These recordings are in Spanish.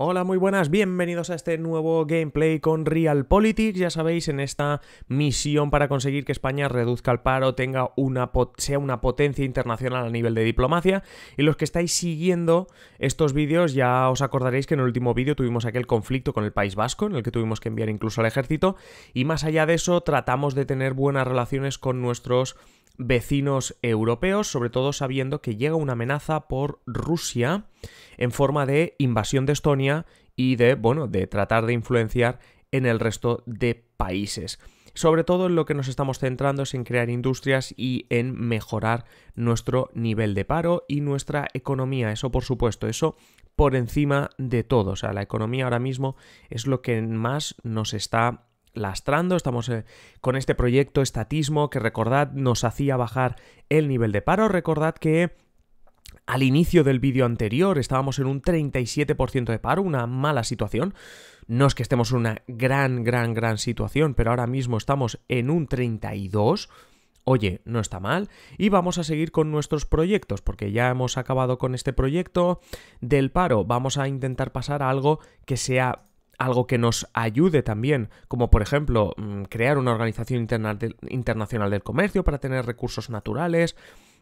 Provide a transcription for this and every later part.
Hola, muy buenas, bienvenidos a este nuevo gameplay con Realpolitik. Ya sabéis, en esta misión para conseguir que España reduzca el paro, tenga una sea una potencia internacional a nivel de diplomacia. Y los que estáis siguiendo estos vídeos ya os acordaréis que en el último vídeo tuvimos aquel conflicto con el País Vasco, en el que tuvimos que enviar incluso al ejército. Y más allá de eso, tratamos de tener buenas relaciones con nuestros vecinos europeos, sobre todo sabiendo que llega una amenaza por Rusia en forma de invasión de Estonia y de, bueno, de tratar de influenciar en el resto de países. Sobre todo en lo que nos estamos centrando es en crear industrias y en mejorar nuestro nivel de paro y nuestra economía. Eso por supuesto, eso por encima de todo. O sea, la economía ahora mismo es lo que más nos está lastrando, estamos eh, con este proyecto estatismo que recordad nos hacía bajar el nivel de paro, recordad que al inicio del vídeo anterior estábamos en un 37% de paro, una mala situación. No es que estemos en una gran, gran, gran situación, pero ahora mismo estamos en un 32% oye, no está mal, y vamos a seguir con nuestros proyectos, porque ya hemos acabado con este proyecto del paro, vamos a intentar pasar a algo que sea algo que nos ayude también, como por ejemplo mm, crear una organización internacional del comercio para tener recursos naturales.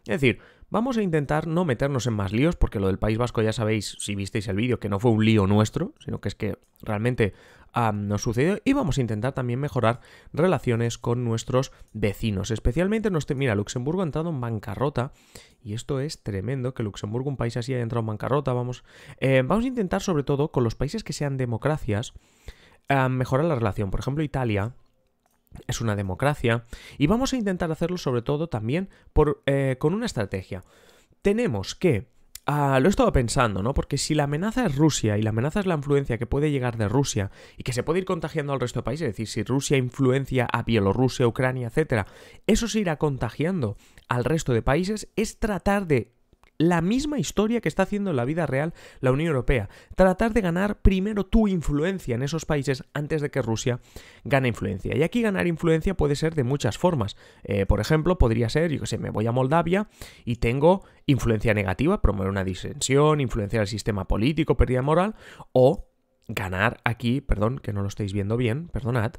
Es decir, Vamos a intentar no meternos en más líos, porque lo del País Vasco ya sabéis, si visteis el vídeo, que no fue un lío nuestro, sino que es que realmente nos sucedió. Y vamos a intentar también mejorar relaciones con nuestros vecinos. Especialmente, nos mira, Luxemburgo ha entrado en bancarrota, y esto es tremendo, que Luxemburgo, un país así, haya entrado en bancarrota. Vamos, eh, vamos a intentar, sobre todo, con los países que sean democracias, mejorar la relación. Por ejemplo, Italia es una democracia y vamos a intentar hacerlo sobre todo también por, eh, con una estrategia. Tenemos que ah, lo he estado pensando, ¿no? Porque si la amenaza es Rusia y la amenaza es la influencia que puede llegar de Rusia y que se puede ir contagiando al resto de países, es decir, si Rusia influencia a Bielorrusia, Ucrania, etcétera, eso se irá contagiando al resto de países, es tratar de la misma historia que está haciendo en la vida real la Unión Europea. Tratar de ganar primero tu influencia en esos países antes de que Rusia gane influencia. Y aquí ganar influencia puede ser de muchas formas. Eh, por ejemplo, podría ser, yo que sé, me voy a Moldavia y tengo influencia negativa, promover una disensión, influenciar el sistema político, pérdida moral, o ganar aquí, perdón, que no lo estáis viendo bien, perdonad,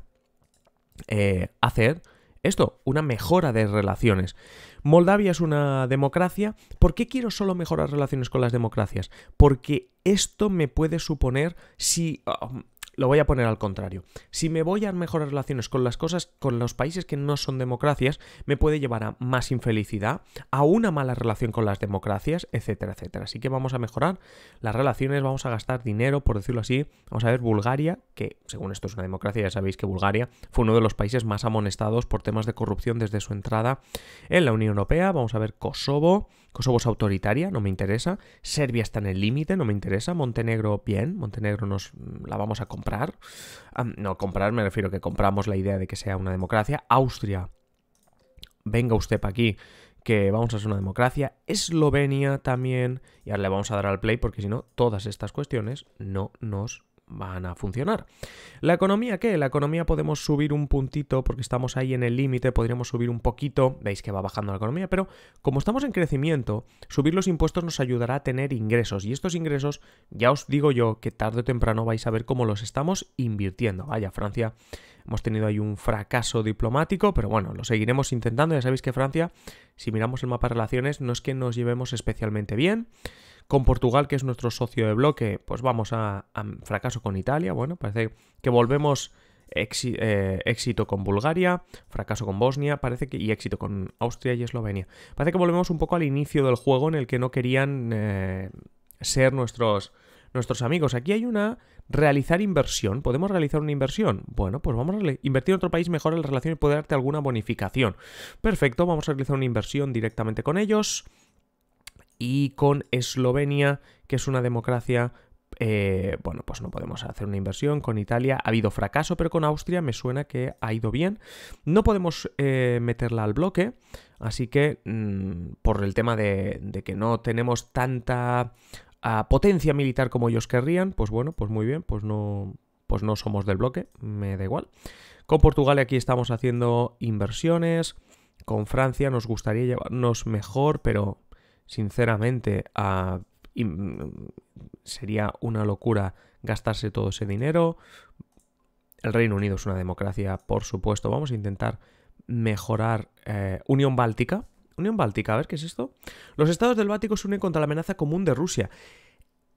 eh, hacer esto, una mejora de relaciones. Moldavia es una democracia. ¿Por qué quiero solo mejorar relaciones con las democracias? Porque esto me puede suponer si... Um, lo voy a poner al contrario. Si me voy a mejorar relaciones con las cosas, con los países que no son democracias, me puede llevar a más infelicidad, a una mala relación con las democracias, etcétera, etcétera. Así que vamos a mejorar las relaciones, vamos a gastar dinero, por decirlo así. Vamos a ver Bulgaria, que según esto es una democracia, ya sabéis que Bulgaria fue uno de los países más amonestados por temas de corrupción desde su entrada en la Unión Europea. Vamos a ver Kosovo. Kosovo es autoritaria, no me interesa. Serbia está en el límite, no me interesa. Montenegro, bien. Montenegro nos la vamos a comprar comprar. no, comprar me refiero que compramos la idea de que sea una democracia. Austria, venga usted para aquí, que vamos a ser una democracia. Eslovenia también. Y ahora le vamos a dar al play porque si no, todas estas cuestiones no nos van a funcionar. ¿La economía qué? La economía podemos subir un puntito porque estamos ahí en el límite, podríamos subir un poquito, veis que va bajando la economía, pero como estamos en crecimiento, subir los impuestos nos ayudará a tener ingresos y estos ingresos, ya os digo yo que tarde o temprano vais a ver cómo los estamos invirtiendo. Vaya, Francia, hemos tenido ahí un fracaso diplomático, pero bueno, lo seguiremos intentando, ya sabéis que Francia, si miramos el mapa de relaciones, no es que nos llevemos especialmente bien. Con Portugal, que es nuestro socio de bloque, pues vamos a, fracaso con Italia. Bueno, parece que volvemos eh, éxito con Bulgaria, fracaso con Bosnia, parece que y éxito con Austria y Eslovenia. Parece que volvemos un poco al inicio del juego en el que no querían eh, ser nuestros nuestros amigos. Aquí hay una realizar inversión. ¿Podemos realizar una inversión? Bueno, pues vamos a invertir en otro país, mejora la relación y poder darte alguna bonificación. Perfecto, vamos a realizar una inversión directamente con ellos y con Eslovenia, que es una democracia eh, bueno, pues no podemos hacer una inversión. Con Italia ha habido fracaso, pero con Austria me suena que ha ido bien. No podemos eh, meterla al bloque, así que mm, por el tema de, que no tenemos tanta ah, potencia militar como ellos querrían, pues bueno, pues muy bien, pues no, pues no somos del bloque, me da igual. Con Portugal aquí estamos haciendo inversiones. Con Francia nos gustaría llevarnos mejor, pero sinceramente, mm, sería una locura gastarse todo ese dinero. El Reino Unido es una democracia, por supuesto. Vamos a intentar mejorar eh, Unión Báltica. Unión Báltica, a ver qué es esto. Los estados del Báltico se unen contra la amenaza común de Rusia.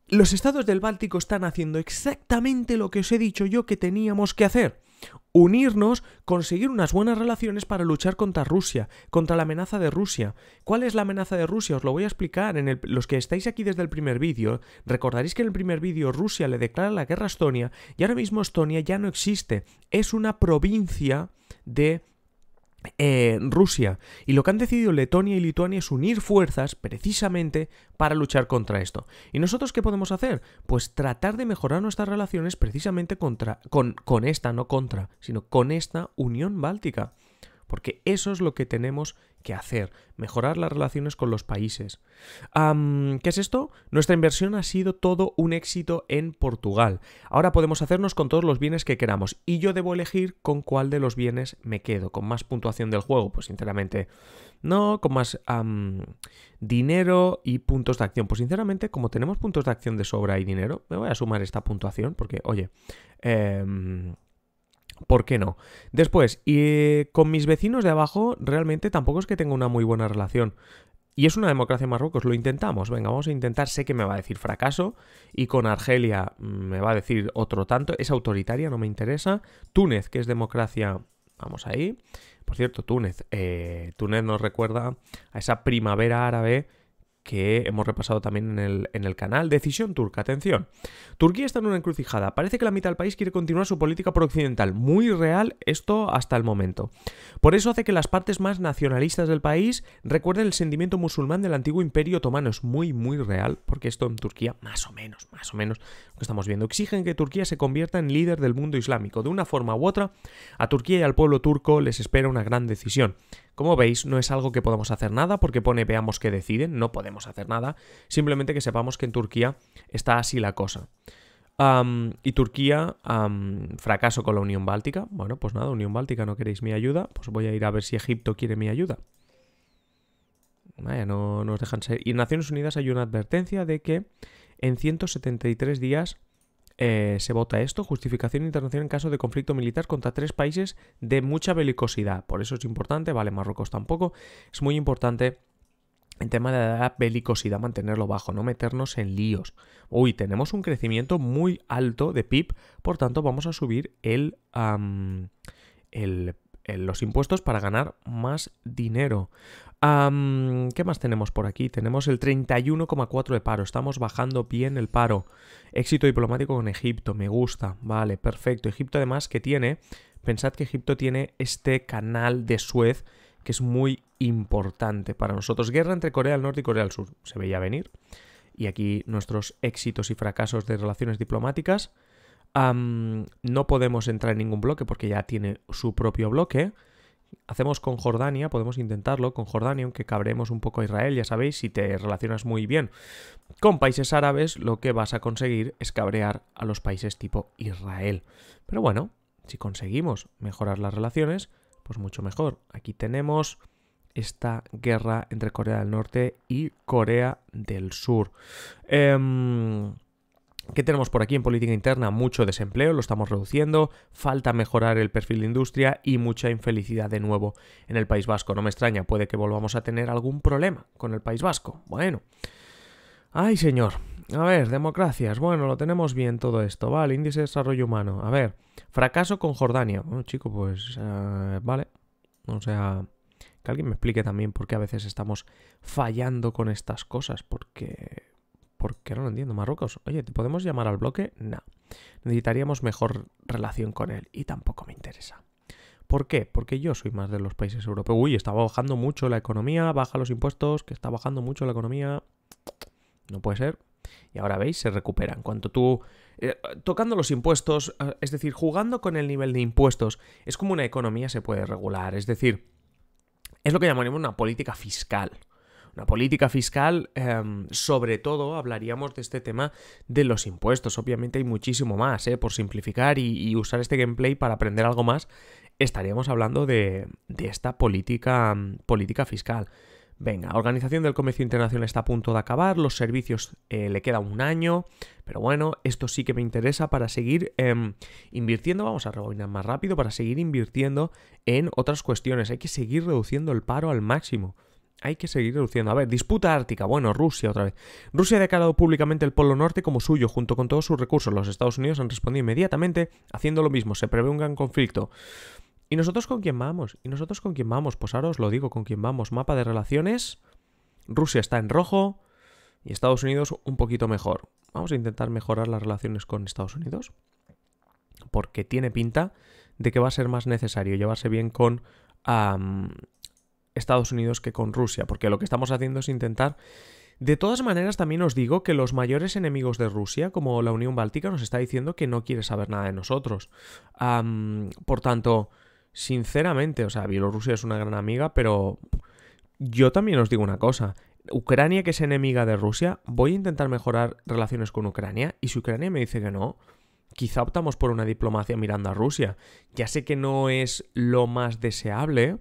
Los estados del Báltico están haciendo exactamente lo que os he dicho yo que teníamos que hacer unirnos, conseguir unas buenas relaciones para luchar contra Rusia, contra la amenaza de Rusia. ¿Cuál es la amenaza de Rusia? Os lo voy a explicar. En los que estáis aquí desde el primer vídeo, recordaréis que en el primer vídeo Rusia le declara la guerra a Estonia y ahora mismo Estonia ya no existe. Es una provincia de eh, Rusia. Y lo que han decidido Letonia y Lituania es unir fuerzas precisamente para luchar contra esto. ¿Y nosotros qué podemos hacer? Pues tratar de mejorar nuestras relaciones precisamente contra, con esta, no contra, sino con esta Unión Báltica porque eso es lo que tenemos que hacer, mejorar las relaciones con los países. ¿Qué es esto? Nuestra inversión ha sido todo un éxito en Portugal. Ahora podemos hacernos con todos los bienes que queramos y yo debo elegir con cuál de los bienes me quedo, con más puntuación del juego, pues sinceramente no, con más dinero y puntos de acción. Pues sinceramente, como tenemos puntos de acción de sobra y dinero, me voy a sumar esta puntuación porque, oye, eh, ¿Por qué no? Después, y, eh, con mis vecinos de abajo realmente tampoco es que tenga una muy buena relación. Y es una democracia en Marruecos, lo intentamos, venga, vamos a intentar, sé que me va a decir fracaso, y con Argelia mm, me va a decir otro tanto, es autoritaria, no me interesa. Túnez, que es democracia, vamos ahí. Por cierto, Túnez, eh, Túnez nos recuerda a esa primavera árabe que hemos repasado también en el, canal. Decisión turca, atención. Turquía está en una encrucijada. Parece que la mitad del país quiere continuar su política prooccidental Muy real esto hasta el momento. Por eso hace que las partes más nacionalistas del país recuerden el sentimiento musulmán del antiguo imperio otomano. Es muy, muy real, porque esto en Turquía, más o menos, más o menos, lo que estamos viendo. Exigen que Turquía se convierta en líder del mundo islámico. De una forma u otra, a Turquía y al pueblo turco les espera una gran decisión. Como veis, no es algo que podamos hacer nada porque pone veamos qué deciden, no podemos hacer nada, simplemente que sepamos que en Turquía está así la cosa. y Turquía, fracaso con la Unión Báltica. Bueno, pues nada, Unión Báltica, no queréis mi ayuda, pues voy a ir a ver si Egipto quiere mi ayuda. Vaya, no nos dejan ser. Y Naciones Unidas hay una advertencia de que en 173 días eh, se vota esto, justificación internacional en caso de conflicto militar contra tres países de mucha belicosidad. Por eso es importante, vale, Marruecos tampoco, es muy importante en tema de belicosidad, mantenerlo bajo, no meternos en líos. Uy, tenemos un crecimiento muy alto de PIB, por tanto vamos a subir los impuestos para ganar más dinero. ¿Qué más tenemos por aquí? Tenemos el 31,4 de paro. Estamos bajando bien el paro. Éxito diplomático con Egipto. Me gusta. Vale, perfecto. Egipto además que tiene... Pensad que Egipto tiene este canal de Suez que es muy importante para nosotros. Guerra entre Corea del Norte y Corea del Sur. Se veía venir. Y aquí nuestros éxitos y fracasos de relaciones diplomáticas. no podemos entrar en ningún bloque porque ya tiene su propio bloque hacemos con Jordania, podemos intentarlo con Jordania, aunque cabremos un poco a Israel, ya sabéis, si te relacionas muy bien con países árabes, lo que vas a conseguir es cabrear a los países tipo Israel. Pero bueno, si conseguimos mejorar las relaciones, pues mucho mejor. Aquí tenemos esta guerra entre Corea del Norte y Corea del Sur. Eh, ¿Qué tenemos por aquí en política interna? Mucho desempleo, lo estamos reduciendo, falta mejorar el perfil de industria y mucha infelicidad de nuevo en el País Vasco. No me extraña, puede que volvamos a tener algún problema con el País Vasco. Bueno. Ay, señor. A ver, democracias. Bueno, lo tenemos bien todo esto. Vale, índice de desarrollo humano. A ver, fracaso con Jordania. Bueno, chico, pues... Eh, vale. O sea... Que alguien me explique también por qué a veces estamos fallando con estas cosas. Porque... ¿Por qué no lo entiendo, Marruecos. Oye, ¿te podemos llamar al bloque? No. Necesitaríamos mejor relación con él y tampoco me interesa. ¿Por qué? Porque yo soy más de los países europeos. Uy, estaba bajando mucho la economía, baja los impuestos, que está bajando mucho la economía. No puede ser. Y ahora veis, se recupera. En cuanto tú... Eh, tocando los impuestos, eh, es decir, jugando con el nivel de impuestos, es como una economía se puede regular. Es decir, es lo que llamaríamos una política fiscal. Una política fiscal, em, sobre todo, hablaríamos de este tema de los impuestos. Obviamente hay muchísimo más, eh, por simplificar y, usar este gameplay para aprender algo más, estaríamos hablando de, esta política, em, política fiscal. Venga, Organización del Comercio Internacional está a punto de acabar, los servicios eh, le queda un año, pero bueno, esto sí que me interesa para seguir em, invirtiendo, vamos a rebobinar más rápido, para seguir invirtiendo en otras cuestiones. Hay que seguir reduciendo el paro al máximo hay que seguir reduciendo. A ver, disputa ártica. Bueno, Rusia otra vez. Rusia ha declarado públicamente el Polo Norte como suyo, junto con todos sus recursos. Los Estados Unidos han respondido inmediatamente haciendo lo mismo. Se prevé un gran conflicto. ¿Y nosotros con quién vamos? ¿Y nosotros con quién vamos? Pues ahora os lo digo, con quién vamos. Mapa de relaciones. Rusia está en rojo y Estados Unidos un poquito mejor. Vamos a intentar mejorar las relaciones con Estados Unidos. Porque tiene pinta de que va a ser más necesario llevarse bien con Estados Unidos que con Rusia, porque lo que estamos haciendo es intentar... De todas maneras, también os digo que los mayores enemigos de Rusia, como la Unión Báltica, nos está diciendo que no quiere saber nada de nosotros. por tanto, sinceramente, o sea, Bielorrusia es una gran amiga, pero yo también os digo una cosa. Ucrania, que es enemiga de Rusia, voy a intentar mejorar relaciones con Ucrania, y si Ucrania me dice que no, quizá optamos por una diplomacia mirando a Rusia. Ya sé que no es lo más deseable,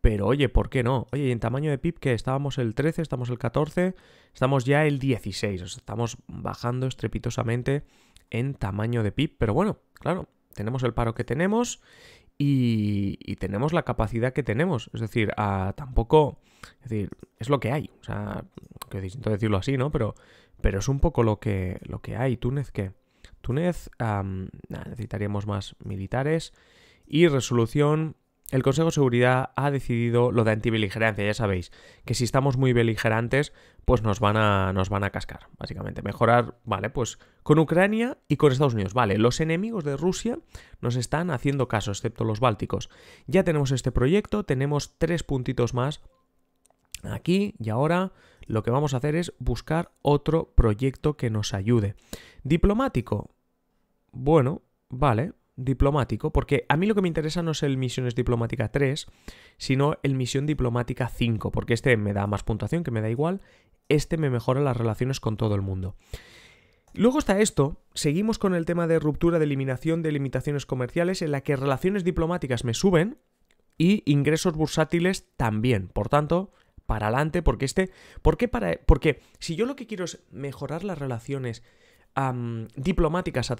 pero oye, ¿por qué no? Oye, y en tamaño de PIB que estábamos el 13, estamos el 14, estamos ya el 16, o sea, estamos bajando estrepitosamente en tamaño de PIB, pero bueno, claro, tenemos el paro que tenemos y, tenemos la capacidad que tenemos, es decir, tampoco, es decir, es lo que hay, o sea, que decirlo así, ¿no? Pero, pero es un poco lo que, lo que hay, Túnez qué? Túnez necesitaríamos más militares y resolución el Consejo de Seguridad ha decidido lo de antibeligerancia, ya sabéis, que si estamos muy beligerantes, pues nos van a, nos van a cascar, básicamente. Mejorar, vale, pues con Ucrania y con Estados Unidos, vale, los enemigos de Rusia nos están haciendo caso, excepto los bálticos. Ya tenemos este proyecto, tenemos tres puntitos más aquí y ahora lo que vamos a hacer es buscar otro proyecto que nos ayude. Diplomático. Bueno, vale, diplomático, porque a mí lo que me interesa no es el Misiones Diplomática 3, sino el Misión Diplomática 5, porque este me da más puntuación, que me da igual, este me mejora las relaciones con todo el mundo. Luego está esto, seguimos con el tema de ruptura, de eliminación de limitaciones comerciales, en la que relaciones diplomáticas me suben y ingresos bursátiles también. Por tanto, para adelante, porque este. ¿Por qué para.? Porque si yo lo que quiero es mejorar las relaciones diplomáticas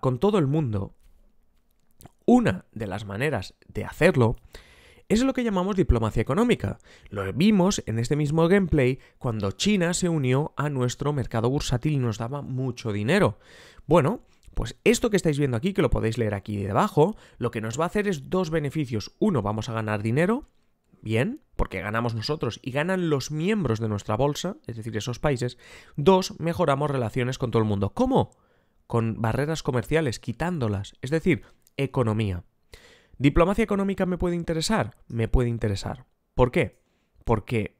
con todo el mundo, una de las maneras de hacerlo es lo que llamamos diplomacia económica. Lo vimos en este mismo gameplay cuando China se unió a nuestro mercado bursátil y nos daba mucho dinero. Bueno, pues esto que estáis viendo aquí, que lo podéis leer aquí debajo, lo que nos va a hacer es dos beneficios. Uno, vamos a ganar dinero, bien, porque ganamos nosotros y ganan los miembros de nuestra bolsa, es decir, esos países. Dos, mejoramos relaciones con todo el mundo. ¿Cómo? Con barreras comerciales, quitándolas. Es decir, economía. ¿Diplomacia económica me puede interesar? Me puede interesar. ¿Por qué? Porque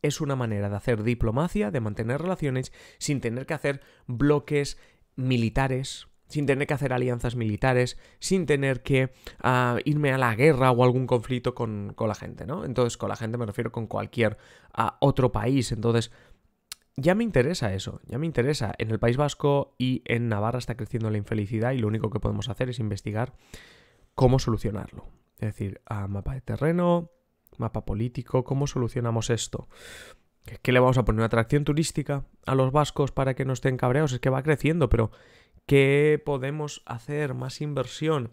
es una manera de hacer diplomacia, de mantener relaciones, sin tener que hacer bloques militares, sin tener que hacer alianzas militares, sin tener que ah, irme a la guerra o algún conflicto con, la gente, ¿no? Entonces, con la gente me refiero con cualquier ah, otro país. Entonces, ya me interesa eso, ya me interesa. En el País Vasco y en Navarra está creciendo la infelicidad y lo único que podemos hacer es investigar cómo solucionarlo. Es decir, a mapa de terreno, mapa político, ¿cómo solucionamos esto? ¿Qué le vamos a poner una atracción turística a los vascos para que no estén cabreados? Es que va creciendo, pero ¿qué podemos hacer? Más inversión.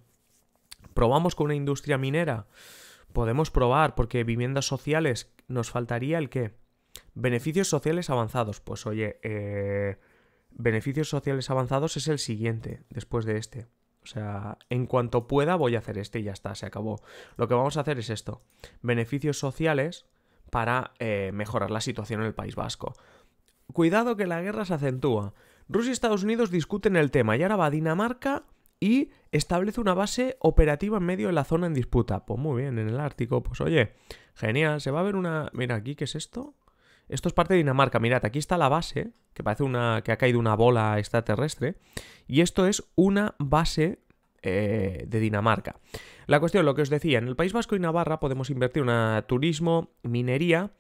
¿Probamos con una industria minera? Podemos probar, porque viviendas sociales nos faltaría el qué? Beneficios sociales avanzados. Pues oye, eh, beneficios sociales avanzados es el siguiente, después de este. O sea, en cuanto pueda voy a hacer este y ya está, se acabó. Lo que vamos a hacer es esto. Beneficios sociales para eh, mejorar la situación en el País Vasco. Cuidado que la guerra se acentúa. Rusia y Estados Unidos discuten el tema y ahora va Dinamarca y establece una base operativa en medio de la zona en disputa. Pues muy bien, en el Ártico, pues oye, genial, se va a ver una... Mira, aquí, ¿qué es esto? Esto es parte de Dinamarca. Mirad, aquí está la base, que parece una que ha caído una bola extraterrestre. Y esto es una base eh, de Dinamarca. La cuestión, lo que os decía, en el País Vasco y Navarra podemos invertir en turismo, minería,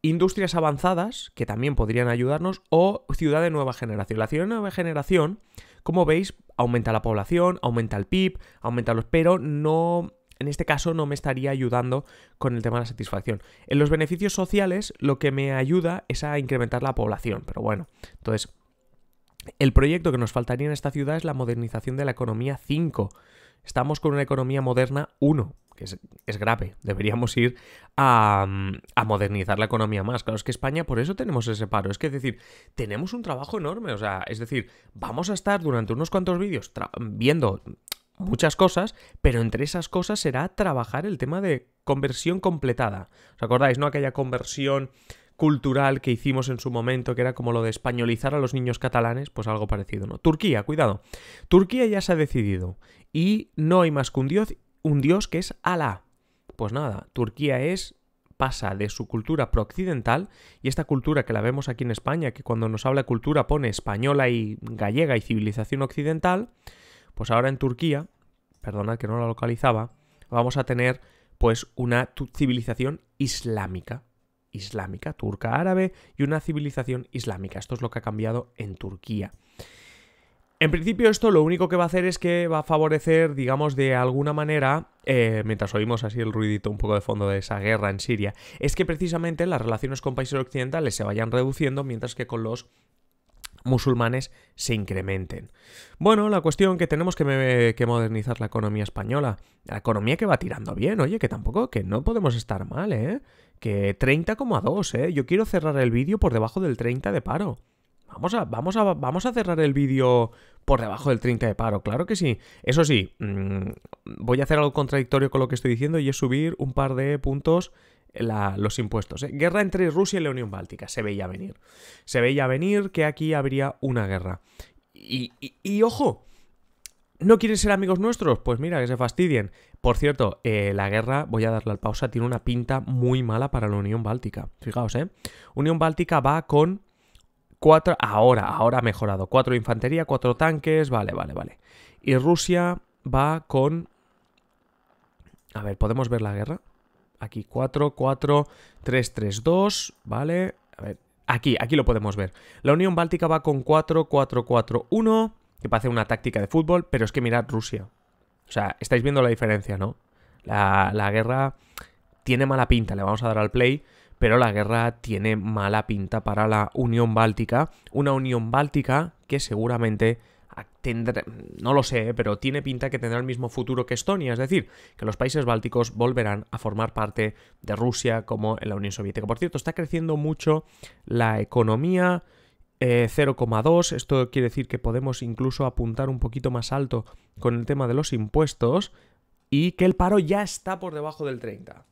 industrias avanzadas, que también podrían ayudarnos, o ciudad de nueva generación. La ciudad de nueva generación, como veis, aumenta la población, aumenta el PIB, aumenta los... pero no en este caso no me estaría ayudando con el tema de la satisfacción. En los beneficios sociales lo que me ayuda es a incrementar la población, pero bueno, entonces el proyecto que nos faltaría en esta ciudad es la modernización de la economía 5. Estamos con una economía moderna 1, que es, grave. Deberíamos ir a, modernizar la economía más. Claro, es que España, por eso tenemos ese paro. Es que, es decir, tenemos un trabajo enorme. O sea, es decir, vamos a estar durante unos cuantos vídeos viendo muchas cosas, pero entre esas cosas será trabajar el tema de conversión completada. ¿Os acordáis, no? Aquella conversión cultural que hicimos en su momento, que era como lo de españolizar a los niños catalanes, pues algo parecido, ¿no? Turquía, cuidado. Turquía ya se ha decidido y no hay más que un dios, un dios que es Alá. Pues nada, Turquía es pasa de su cultura prooccidental y esta cultura que la vemos aquí en España, que cuando nos habla cultura pone española y gallega y civilización occidental, pues ahora en Turquía, perdonad que no la localizaba, vamos a tener pues una civilización islámica, islámica, turca árabe y una civilización islámica. Esto es lo que ha cambiado en Turquía. En principio esto lo único que va a hacer es que va a favorecer, digamos, de alguna manera, eh, mientras oímos así el ruidito un poco de fondo de esa guerra en Siria, es que precisamente las relaciones con países occidentales se vayan reduciendo, mientras que con los musulmanes se incrementen. Bueno, la cuestión que tenemos que, modernizar la economía española. La economía que va tirando bien, oye, que tampoco, que no podemos estar mal, ¿eh? Que 30,2, ¿eh? Yo quiero cerrar el vídeo por debajo del 30 de paro. Vamos a, vamos a, vamos a cerrar el vídeo por debajo del 30 de paro, claro que sí. Eso sí, mm, voy a hacer algo contradictorio con lo que estoy diciendo y es subir un par de puntos los impuestos. ¿eh? Guerra entre Rusia y la Unión Báltica, se veía venir. Se veía venir que aquí habría una guerra. y, ojo, ¿No quieren ser amigos nuestros? Pues mira, que se fastidien. Por cierto, eh, la guerra, voy a darle al pausa, tiene una pinta muy mala para la Unión Báltica. Fijaos, ¿eh? Unión Báltica va con cuatro... Ahora, ahora ha mejorado. Cuatro infantería, cuatro tanques, vale, vale, vale. Y Rusia va con... A ver, ¿podemos ver la guerra? Aquí 4, 4, 3, 3, 2, ¿vale? A ver, aquí, aquí lo podemos ver. La Unión Báltica va con 4, 4, 4, 1, que parece una táctica de fútbol, pero es que mirad Rusia. O sea, estáis viendo la diferencia, ¿no? La, la guerra tiene mala pinta, le vamos a dar al play, pero la guerra tiene mala pinta para la Unión Báltica. Una Unión Báltica que seguramente no lo sé, pero tiene pinta que tendrá el mismo futuro que Estonia, es decir, que los países bálticos volverán a formar parte de Rusia como en la Unión Soviética. Por cierto, está creciendo mucho la economía. 0,2, eh, esto quiere decir que podemos incluso apuntar un poquito más alto con el tema de los impuestos y que el paro ya está por debajo del 30.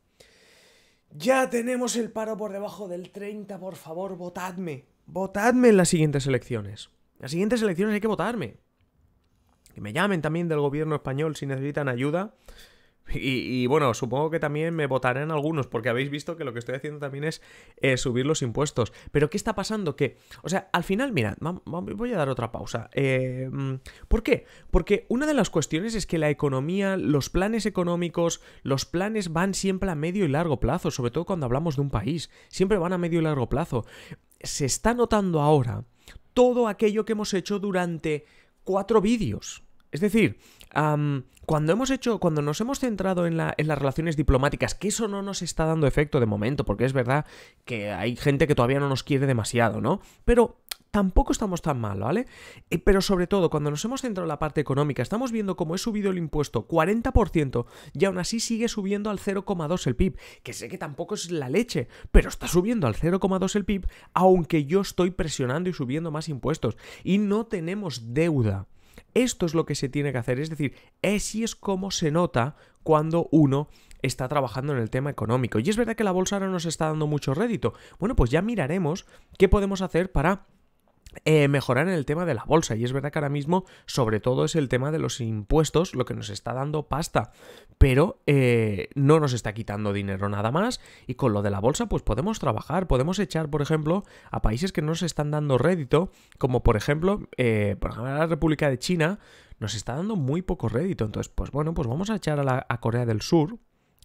Ya tenemos el paro por debajo del 30, por favor, votadme. Votadme en las siguientes elecciones. Las siguientes elecciones hay que votarme. Que me llamen también del gobierno español si necesitan ayuda. Y, bueno, supongo que también me votarán algunos, porque habéis visto que lo que estoy haciendo también es eh, subir los impuestos. Pero ¿qué está pasando? Que, o sea, al final, mirad, voy a dar otra pausa. Em, ¿Por qué? Porque una de las cuestiones es que la economía, los planes económicos, los planes van siempre a medio y largo plazo, sobre todo cuando hablamos de un país. Siempre van a medio y largo plazo se está notando ahora todo aquello que hemos hecho durante cuatro vídeos. Es decir, cuando hemos hecho, cuando nos hemos centrado en, en, las relaciones diplomáticas, que eso no nos está dando efecto de momento, porque es verdad que hay gente que todavía no nos quiere demasiado, ¿no? Pero tampoco estamos tan mal, ¿vale? Eh, pero sobre todo, cuando nos hemos centrado en la parte económica, estamos viendo cómo he subido el impuesto 40% y aún así sigue subiendo al 0,2 el PIB, que sé que tampoco es la leche, pero está subiendo al 0,2 el PIB, aunque yo estoy presionando y subiendo más impuestos. Y no tenemos deuda. Esto es lo que se tiene que hacer, es decir, así es como se nota cuando uno está trabajando en el tema económico. Y es verdad que la bolsa ahora nos está dando mucho rédito. Bueno, pues ya miraremos qué podemos hacer para eh, mejorar en el tema de la bolsa. Y es verdad que ahora mismo, sobre todo, es el tema de los impuestos lo que nos está dando pasta. Pero eh, no nos está quitando dinero nada más. Y con lo de la bolsa, pues podemos trabajar. Podemos echar, por ejemplo, a países que no nos están dando rédito, como por ejemplo, eh, por ejemplo la República de China, nos está dando muy poco rédito. Entonces, pues bueno, pues vamos a echar a Corea del Sur.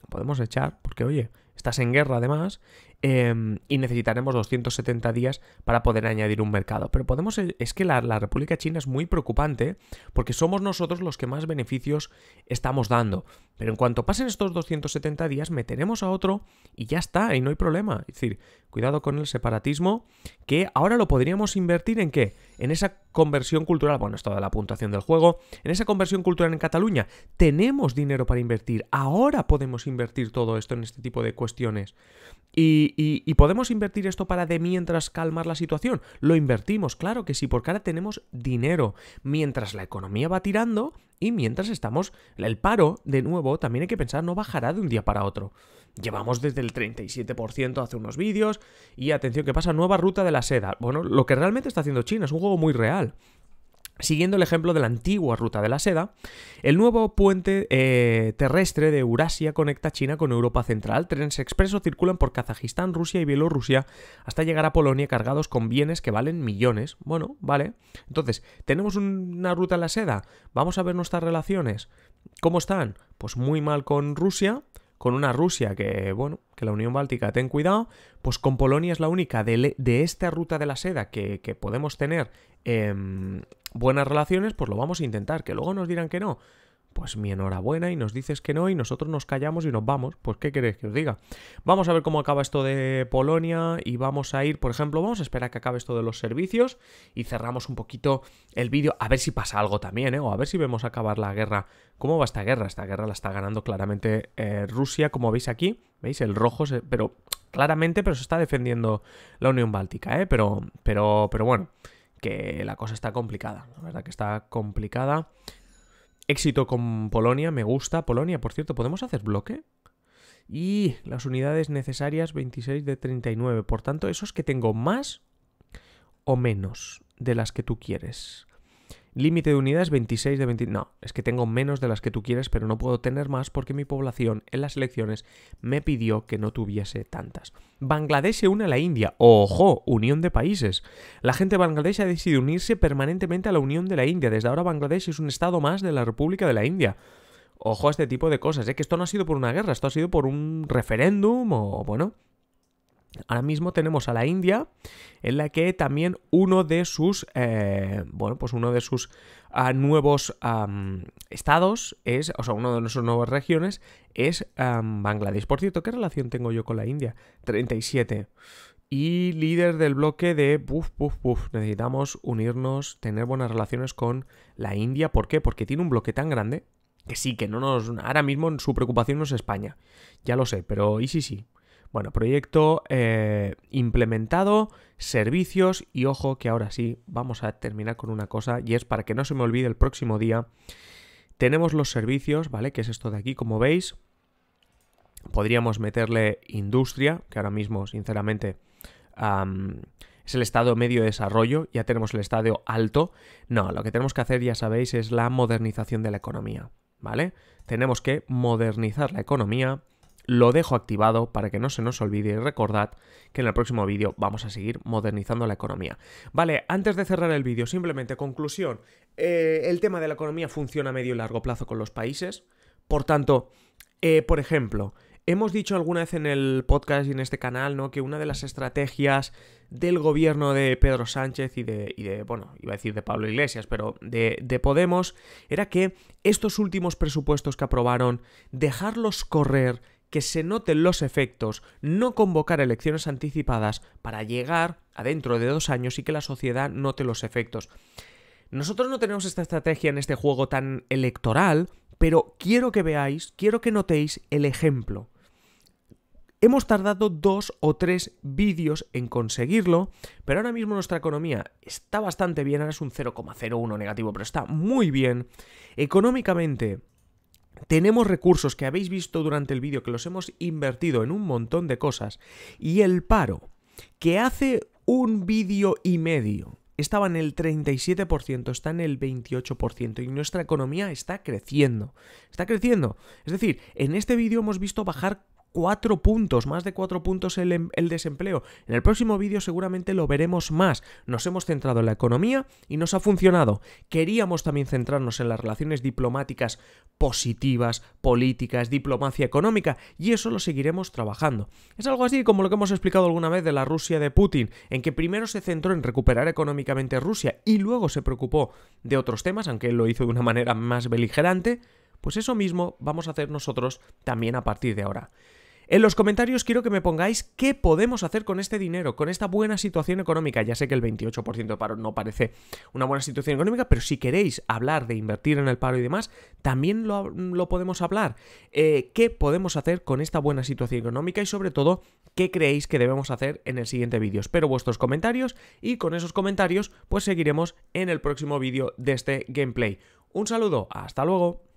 Podemos echar, porque oye, estás en guerra además, Em, y necesitaremos 270 días para poder añadir un mercado. Pero podemos, eh, es que la, la, República China es muy preocupante porque somos nosotros los que más beneficios estamos dando. Pero en cuanto pasen estos 270 días, meteremos a otro y ya está, y no hay problema. Es decir, cuidado con el separatismo, que ahora lo podríamos invertir en qué? en esa conversión cultural, bueno, esto toda la puntuación del juego, en esa conversión cultural en Cataluña, tenemos dinero para invertir, ahora podemos invertir todo esto en este tipo de cuestiones. Y, y podemos invertir esto para de mientras calmar la situación. Lo invertimos, claro que sí, porque ahora tenemos dinero. Mientras la economía va tirando y mientras estamos, el paro, de nuevo, también hay que pensar, no bajará de un día para otro. Llevamos desde el 37% hace unos vídeos. Y atención, que pasa? Nueva ruta de la seda. Bueno, lo que realmente está haciendo China es un juego muy real. Siguiendo el ejemplo de la antigua ruta de la seda, el nuevo puente eh, terrestre de Eurasia conecta China con Europa Central. Trenes expresos circulan por Kazajistán, Rusia y Bielorrusia hasta llegar a Polonia cargados con bienes que valen millones. Bueno, vale. Entonces, ¿tenemos una ruta de la seda? Vamos a ver nuestras relaciones. ¿Cómo están? Pues muy mal con Rusia, con una Rusia que, bueno, que la Unión Báltica ten cuidado, pues con Polonia es la única de, esta ruta de la seda que, podemos tener em, buenas relaciones, pues lo vamos a intentar, que luego nos dirán que no. Pues mi enhorabuena y nos dices que no y nosotros nos callamos y nos vamos. Pues ¿qué queréis que os diga? Vamos a ver cómo acaba esto de Polonia y vamos a ir, por ejemplo, vamos a esperar que acabe esto de los servicios y cerramos un poquito el vídeo a ver si pasa algo también, ¿eh? O a ver si vemos acabar la guerra. ¿Cómo va esta guerra? Esta guerra la está ganando claramente eh, Rusia, como veis aquí. ¿Veis? El rojo, pero claramente, pero se está defendiendo la Unión Báltica, ¿eh? Pero, pero, pero bueno, que la cosa está complicada. La verdad que está complicada. Éxito con Polonia, me gusta. Polonia, por cierto, ¿podemos hacer bloque? Y las unidades necesarias 26 de 39. Por tanto, esos que tengo más o menos de las que tú quieres. Límite de unidades 26 de 20. No, es que tengo menos de las que tú quieres, pero no puedo tener más porque mi población en las elecciones me pidió que no tuviese tantas. Bangladesh se une a la India. ¡Ojo! Unión de países. La gente de Bangladesh ha decidido unirse permanentemente a la Unión de la India. Desde ahora Bangladesh es un estado más de la República de la India ojo a este tipo de cosas, Es ¿eh? que esto no ha sido por una guerra, esto ha sido por un referéndum o bueno, Ahora mismo tenemos a la India, en la que también uno de sus, eh, bueno, pues uno de sus ah, nuevos estados es, o sea, uno de sus nuevas regiones es Bangladesh. Por cierto, ¿qué relación tengo yo con la India? 37. Y líder del bloque de, buf, buf, buf, necesitamos unirnos, tener buenas relaciones con la India. ¿Por qué? Porque tiene un bloque tan grande que sí, que no nos, ahora mismo su preocupación no es España. Ya lo sé, pero y sí, sí. Bueno, proyecto eh, implementado, servicios y ojo que ahora sí vamos a terminar con una cosa y es para que no se me olvide el próximo día. Tenemos los servicios, ¿vale? Que es esto de aquí, como veis. Podríamos meterle industria, que ahora mismo, sinceramente, es el estado medio de desarrollo, ya tenemos el estadio alto. No, lo que tenemos que hacer, ya sabéis, es la modernización de la economía, ¿vale? Tenemos que modernizar la economía lo dejo activado para que no se nos olvide y recordad que en el próximo vídeo vamos a seguir modernizando la economía. Vale, antes de cerrar el vídeo, simplemente conclusión, eh, el tema de la economía funciona a medio y largo plazo con los países, por tanto, eh, por ejemplo, Hemos dicho alguna vez en el podcast y en este canal, ¿no? Que una de las estrategias del gobierno de Pedro Sánchez y de, bueno, iba a decir de Pablo Iglesias, pero de, de, Podemos, era que estos últimos presupuestos que aprobaron, dejarlos correr que se noten los efectos, no convocar elecciones anticipadas para llegar a dentro de dos años y que la sociedad note los efectos. Nosotros no tenemos esta estrategia en este juego tan electoral, pero quiero que veáis, quiero que notéis el ejemplo. Hemos tardado dos o tres vídeos en conseguirlo, pero ahora mismo nuestra economía está bastante bien, ahora es un 0,01 negativo, pero está muy bien. Económicamente tenemos recursos que habéis visto durante el vídeo que los hemos invertido en un montón de cosas y el paro, que hace un vídeo y medio estaba en el 37%, está en el 28% y nuestra economía está creciendo. Está creciendo. Es decir, en este vídeo hemos visto bajar cuatro puntos, más de cuatro puntos em, el, desempleo. En el próximo vídeo seguramente lo veremos más. Nos hemos centrado en la economía y nos ha funcionado. Queríamos también centrarnos en las relaciones diplomáticas positivas, políticas, diplomacia económica, y eso lo seguiremos trabajando. Es algo así como lo que hemos explicado alguna vez de la Rusia de Putin, en que primero se centró en recuperar económicamente Rusia y luego se preocupó de otros temas, aunque él lo hizo de una manera más beligerante. Pues eso mismo vamos a hacer nosotros también a partir de ahora. En los comentarios quiero que me pongáis qué podemos hacer con este dinero, con esta buena situación económica. Ya sé que el 28% de paro no parece una buena situación económica, pero si queréis hablar de invertir en el paro y demás, también lo, podemos hablar. Eh, ¿Qué podemos hacer con esta buena situación económica y sobre todo qué creéis que debemos hacer en el siguiente vídeo? Espero vuestros comentarios y con esos comentarios pues seguiremos en el próximo vídeo de este gameplay. Un saludo, hasta luego.